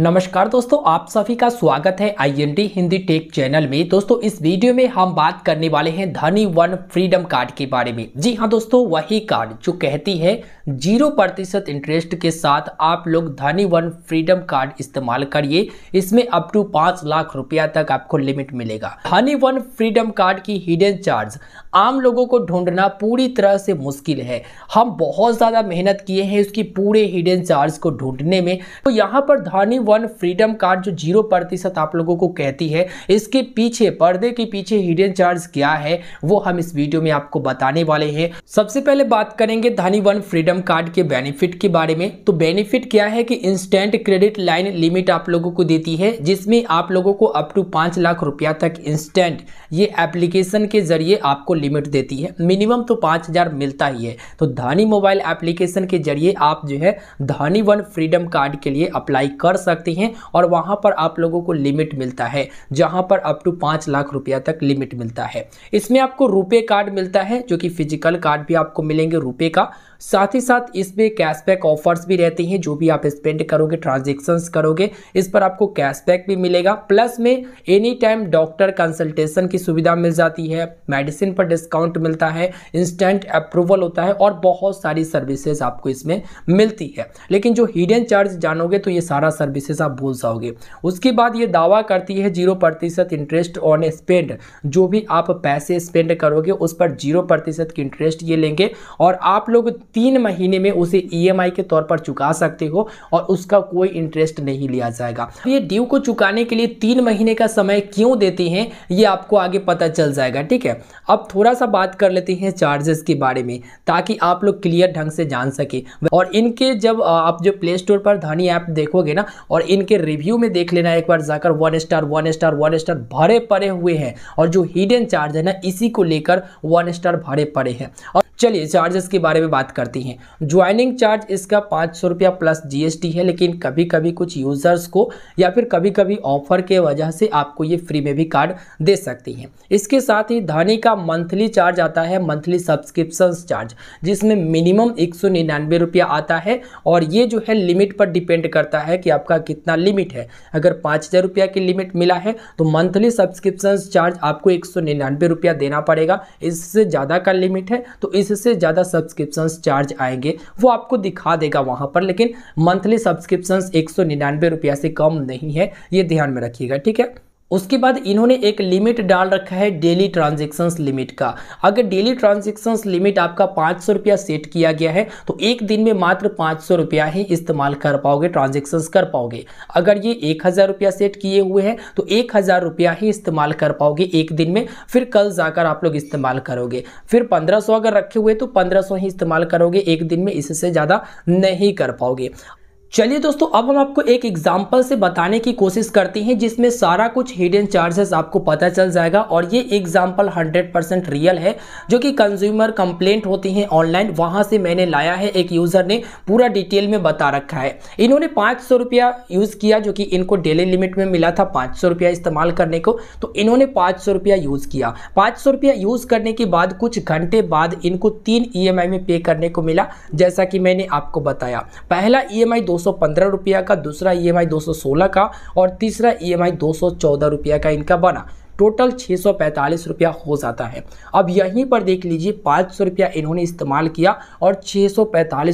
नमस्कार दोस्तों आप सभी का स्वागत है आईएनडी हिंदी टेक चैनल में दोस्तों इस वीडियो में हम बात करने वाले हैं धनी वन फ्रीडम कार्ड के बारे में जी हाँ दोस्तों वही कार्ड जो कहती है जीरो प्रतिशत इंटरेस्ट के साथ आप लोग धनी वन फ्रीडम कार्ड इस्तेमाल करिए इसमें अप टू पाँच लाख रुपया तक आपको लिमिट मिलेगा धनी वन फ्रीडम कार्ड की हिडन चार्ज आम लोगों को ढूंढना पूरी तरह से मुश्किल है हम बहुत ज़्यादा मेहनत किए हैं उसकी पूरे हिडन चार्ज को ढूंढने में तो यहाँ पर धनी वन फ्रीडम कार्ड जो जीरो प्रतिशत आप लोगों को कहती है इसके पीछे पर्दे के पीछे हिडन चार्ज क्या है वो हम इस वीडियो में आपको बताने वाले हैं सबसे पहले बात करेंगे धनी वन फ्रीडम कार्ड के बेनिफिट के बारे में तो बेनिफिट क्या है कि इंस्टेंट क्रेडिट लाइन लिमिट आप लोगों को देती है जिसमें आप लोगों को अप टू पांच लाख रुपया तक इंस्टेंट ये एप्लीकेशन के जरिए आपको लिमिट देती है मिनिमम तो पांच हज़ार मिलता ही है तो धानी मोबाइल एप्लीकेशन के जरिए आप जो है धानी वन फ्रीडम कार्ड के लिए अप्लाई कर सकते सकती हैं और वहाँ पर आप लोगों को लिमिट मिलता है जहाँ पर अप टू पाँच लाख रुपया तक लिमिट मिलता है इसमें आपको रुपये कार्ड मिलता है जो कि फिजिकल कार्ड भी आपको मिलेंगे रुपये का साथ ही साथ इसमें कैशबैक ऑफर्स भी रहती हैं जो भी आप स्पेंड करोगे ट्रांजेक्शन्स करोगे इस पर आपको कैशबैक भी मिलेगा प्लस में एनी टाइम डॉक्टर कंसल्टेशन की सुविधा मिल जाती है मेडिसिन पर डिस्काउंट मिलता है इंस्टेंट अप्रूवल होता है और बहुत सारी सर्विसेज आपको इसमें मिलती है लेकिन जो हिडन चार्ज जानोगे तो ये सारा सर्विस बेसिस आप भूल जाओगे उसके बाद ये दावा करती है जीरो प्रतिशत इंटरेस्ट ऑन स्पेंड जो भी आप पैसे स्पेंड करोगे उस पर जीरो प्रतिशत की इंटरेस्ट ये लेंगे और आप लोग तीन महीने में उसे ई e के तौर पर चुका सकते हो और उसका कोई इंटरेस्ट नहीं लिया जाएगा ये ड्यू को चुकाने के लिए तीन महीने का समय क्यों देते हैं ये आपको आगे पता चल जाएगा ठीक है अब थोड़ा सा बात कर लेते हैं चार्जेस के बारे में ताकि आप लोग क्लियर ढंग से जान सके और इनके जब आप जो प्ले स्टोर पर धनी ऐप देखोगे ना और इनके रिव्यू में देख लेना एक बार जाकर one star one star one star भरे पड़े हुए हैं और जो हिडन चार्ज है ना इसी को लेकर वन स्टार भरे पड़े हैं और चलिए चार्जेस के बारे में बात करते हैं ज्वाइनिंग चार्ज इसका पाँच सौ रुपया प्लस जीएसटी है लेकिन कभी कभी कुछ यूज़र्स को या फिर कभी कभी ऑफर के वजह से आपको ये फ्री में भी कार्ड दे सकती हैं इसके साथ ही धनी का मंथली चार्ज आता है मंथली सब्सक्रिप्शन चार्ज जिसमें मिनिमम एक सौ निन्यानवे रुपया आता है और ये जो है लिमिट पर डिपेंड करता है कि आपका कितना लिमिट है अगर पाँच हज़ार रुपया की लिमिट मिला है तो मंथली सब्सक्रिप्शन चार्ज आपको एक सौ निन्यानवे रुपया देना पड़ेगा इससे ज़्यादा का लिमिट है तो इस इससे ज़्यादा सब्सक्रिप्शन चार्ज आएंगे वो आपको दिखा देगा वहाँ पर लेकिन मंथली सब्सक्रिप्शन एक सौ निन्यानवे रुपया से कम नहीं है ये ध्यान में रखिएगा ठीक है उसके बाद इन्होंने एक लिमिट डाल रखा है डेली ट्रांजेक्शन्स लिमिट का अगर डेली ट्रांजेक्शन्स लिमिट आपका पाँच सौ रुपया सेट किया गया है तो एक दिन में मात्र पाँच सौ रुपया ही इस्तेमाल कर पाओगे ट्रांजेक्शन्स कर पाओगे अगर ये एक हज़ार रुपया सेट किए हुए हैं तो एक हज़ार रुपया ही इस्तेमाल कर पाओगे एक दिन में फिर कल जाकर आप लोग इस्तेमाल करोगे फिर पंद्रह सौ अगर रखे हुए तो पंद्रह सौ ही इस्तेमाल करोगे एक दिन में इससे ज़्यादा नहीं कर पाओगे चलिए दोस्तों अब हम आपको एक एग्जाम्पल से बताने की कोशिश करते हैं जिसमें सारा कुछ हिडन चार्जेस आपको पता चल जाएगा और ये एग्जाम्पल 100% रियल है जो कि कंज्यूमर कंप्लेंट होती हैं ऑनलाइन वहां से मैंने लाया है एक यूज़र ने पूरा डिटेल में बता रखा है इन्होंने पाँच सौ रुपया यूज़ किया जो कि इनको डेली लिमिट में मिला था पाँच सौ रुपया इस्तेमाल करने को तो इन्होंने पाँच सौ रुपया यूज़ किया पाँच सौ रुपया यूज़ करने के बाद कुछ घंटे बाद इनको तीन ई e में पे करने को मिला जैसा कि मैंने आपको बताया पहला ई e एम 215 रुपया का दूसरा ईएमआई e 216 का और तीसरा ईएमआई e 214 रुपया का इनका बना टोटल छः सौ रुपया हो जाता है अब यहीं पर देख लीजिए पाँच सौ रुपया इन्होंने इस्तेमाल किया और छः सौ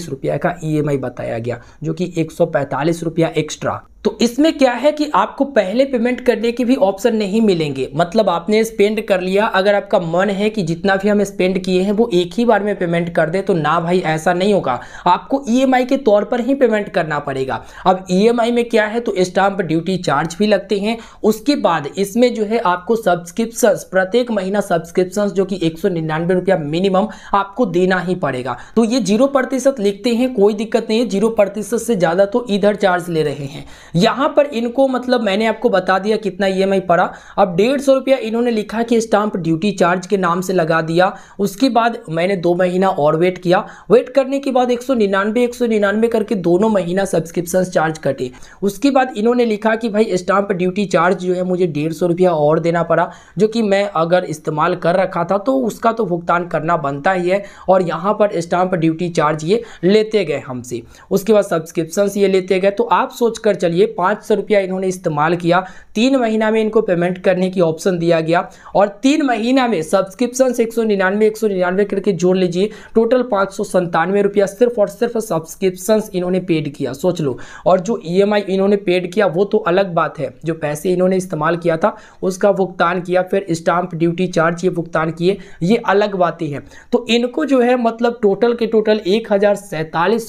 रुपया का ईएमआई e बताया गया जो कि एक सौ रुपया एक्स्ट्रा तो इसमें क्या है कि आपको पहले पेमेंट करने के भी ऑप्शन नहीं मिलेंगे मतलब आपने स्पेंड कर लिया अगर आपका मन है कि जितना भी हम स्पेंड किए हैं वो एक ही बार में पेमेंट कर दे तो ना भाई ऐसा नहीं होगा आपको ईएमआई e के तौर पर ही पेमेंट करना पड़ेगा अब ईएमआई e में क्या है तो स्टाम्प ड्यूटी चार्ज भी लगते हैं उसके बाद इसमें जो है आपको सब्सक्रिप्शन प्रत्येक महीना सब्सक्रिप्शन जो कि एक रुपया मिनिमम आपको देना ही पड़ेगा तो ये जीरो प्रतिशत लिखते हैं कोई दिक्कत नहीं है जीरो प्रतिशत से ज़्यादा तो इधर चार्ज ले रहे हैं यहाँ पर इनको मतलब मैंने आपको बता दिया कितना ई e पड़ा अब डेढ़ सौ रुपया इन्होंने लिखा कि स्टाम्प ड्यूटी चार्ज के नाम से लगा दिया उसके बाद मैंने दो महीना और वेट किया वेट करने के बाद एक सौ निन्यानवे एक सौ निन्यानवे करके दोनों महीना सब्सक्रिप्शन चार्ज कटे उसके बाद इन्होंने लिखा कि भाई स्टाम्प ड्यूटी चार्ज जो है मुझे डेढ़ सौ रुपया और देना पड़ा जो कि मैं अगर इस्तेमाल कर रखा था तो उसका तो भुगतान करना बनता ही है और यहाँ पर स्टाम्प ड्यूटी चार्ज ये लेते गए हमसे उसके बाद सब्सक्रिप्शन ये लेते गए तो आप सोच कर चलिए लिए पाँच सौ रुपया इन्होंने इस्तेमाल किया तीन महीना में इनको पेमेंट करने की ऑप्शन दिया गया और तीन महीना में सब्सक्रिप्शन एक सौ निन्यानवे एक सौ निन्यानवे करके जोड़ लीजिए टोटल पाँच सौ संतानवे रुपया सिर्फ और सिर्फ सब्सक्रिप्शन इन्होंने पेड किया सोच लो और जो ई e इन्होंने पेड किया वो तो अलग बात है जो पैसे इन्होंने इस्तेमाल किया था उसका भुगतान किया फिर स्टाम्प ड्यूटी चार्ज ये भुगतान किए ये अलग बातें हैं तो इनको जो है मतलब टोटल के टोटल एक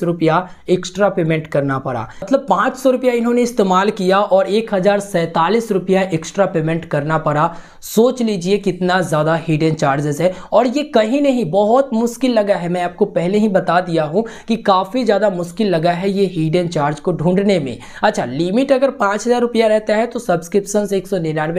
रुपया एक्स्ट्रा पेमेंट करना पड़ा मतलब पाँच सौ रुपया इन्होंने इस्तेमाल किया और एक रुपया एक्स्ट्रा पेमेंट करना पड़ा सोच लीजिए कितना ज़्यादा हिडन चार्जेस है और ये कहीं नहीं बहुत मुश्किल लगा है मैं आपको पहले ही बता दिया हूँ कि काफ़ी ज़्यादा मुश्किल लगा है ये हिडन चार्ज को ढूंढने में अच्छा लिमिट अगर पाँच रुपया रहता है तो सब्सक्रिप्शन एक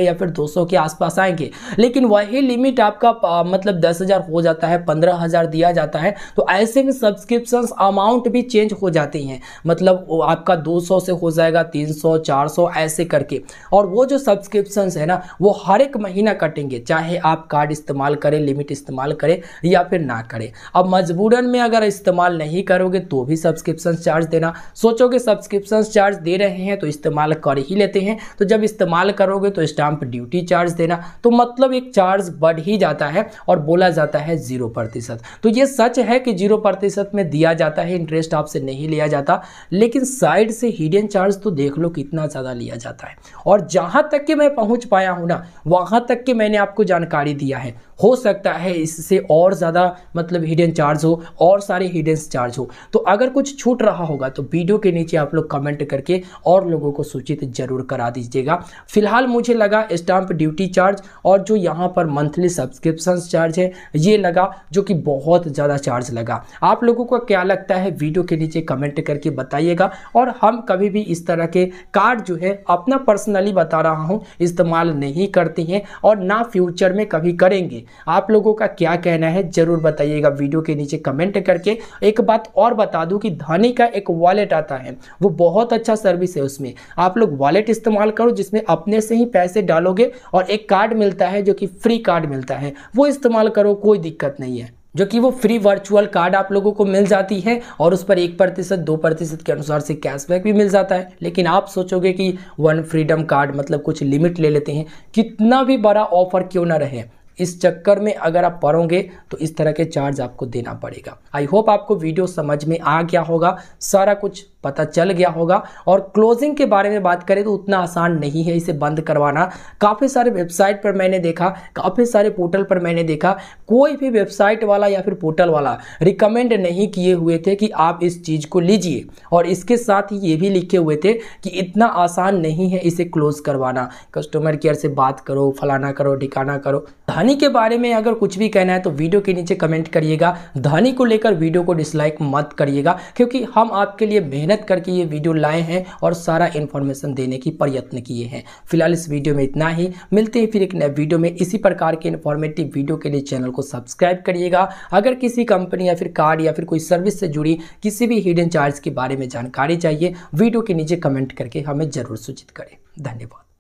या फिर दो के आसपास आएंगे लेकिन वही लिमिट आपका मतलब दस हो जाता है पंद्रह दिया जाता है तो ऐसे में सब्सक्रिप्शन अमाउंट भी चेंज हो जाती हैं मतलब आपका 200 से हो जाएगा 300 ऐसे करके और वो जो सब्सक्रिप्शन है ना वो हर एक महीना कटेंगे चाहे आप कार्ड इस्तेमाल करें लिमिट इस्तेमाल करें या फिर ना करें अब मजबूरन में अगर इस्तेमाल नहीं करोगे तो भी सब्सक्रिप्शन चार्ज देना सोचोगे सब्सक्रिप्शन चार्ज दे रहे हैं तो इस्तेमाल कर ही लेते हैं तो जब इस्तेमाल करोगे तो स्टाम्प ड्यूटी चार्ज देना तो मतलब एक चार्ज बढ़ ही जाता है और बोला जाता है जीरो प्रतिशत तो ये सच है कि जीरो प्रतिशत में दिया जाता है इंटरेस्ट आपसे नहीं लिया जाता लेकिन साइड से हिडन चार्ज तो दे देख लो कितना ज़्यादा लिया जाता है और जहाँ तक कि मैं पहुँच पाया हूँ ना वहाँ तक कि मैंने आपको जानकारी दिया है हो सकता है इससे और ज़्यादा मतलब हिडन चार्ज हो और सारे हिडन चार्ज हो तो अगर कुछ छूट रहा होगा तो वीडियो के नीचे आप लोग कमेंट करके और लोगों को सूचित जरूर करा दीजिएगा फिलहाल मुझे लगा स्टाम्प ड्यूटी चार्ज और जो यहाँ पर मंथली सब्सक्रिप्शन चार्ज है ये लगा जो कि बहुत ज़्यादा चार्ज लगा आप लोगों को क्या लगता है वीडियो के नीचे कमेंट करके बताइएगा और हम कभी भी इस तरह के कार्ड जो है अपना पर्सनली बता रहा हूँ इस्तेमाल नहीं करते हैं और ना फ्यूचर में कभी करेंगे आप लोगों का क्या कहना है ज़रूर बताइएगा वीडियो के नीचे कमेंट करके एक बात और बता दूं कि धानी का एक वॉलेट आता है वो बहुत अच्छा सर्विस है उसमें आप लोग वॉलेट इस्तेमाल करो जिसमें अपने से ही पैसे डालोगे और एक कार्ड मिलता है जो कि फ्री कार्ड मिलता है वो इस्तेमाल करो कोई दिक्कत नहीं है जो कि वो फ्री वर्चुअल कार्ड आप लोगों को मिल जाती है और उस पर एक प्रतिशत दो प्रतिशत के अनुसार से कैशबैक भी मिल जाता है लेकिन आप सोचोगे कि वन फ्रीडम कार्ड मतलब कुछ लिमिट ले लेते हैं कितना भी बड़ा ऑफर क्यों ना रहे इस चक्कर में अगर आप पढ़ोगे तो इस तरह के चार्ज आपको देना पड़ेगा आई होप आपको वीडियो समझ में आ गया होगा सारा कुछ पता चल गया होगा और क्लोजिंग के बारे में बात करें तो उतना आसान नहीं है इसे बंद करवाना काफ़ी सारे वेबसाइट पर मैंने देखा काफ़ी सारे पोर्टल पर मैंने देखा कोई भी वेबसाइट वाला या फिर पोर्टल वाला रिकमेंड नहीं किए हुए थे कि आप इस चीज़ को लीजिए और इसके साथ ही ये भी लिखे हुए थे कि इतना आसान नहीं है इसे क्लोज़ करवाना कस्टमर केयर से बात करो फलाना करो ठिकाना करो धनी के बारे में अगर कुछ भी कहना है तो वीडियो के नीचे कमेंट करिएगा धनी को लेकर वीडियो को डिसलाइक मत करिएगा क्योंकि हम आपके लिए मेहनत मेहनत करके ये वीडियो लाए हैं और सारा इन्फॉर्मेशन देने की प्रयत्न किए हैं फिलहाल इस वीडियो में इतना ही मिलते हैं फिर एक नए वीडियो में इसी प्रकार के इन्फॉर्मेटिव वीडियो के लिए चैनल को सब्सक्राइब करिएगा अगर किसी कंपनी या फिर कार्ड या फिर कोई सर्विस से जुड़ी किसी भी हिडन चार्ज के बारे में जानकारी चाहिए वीडियो के नीचे कमेंट करके हमें ज़रूर सूचित करें धन्यवाद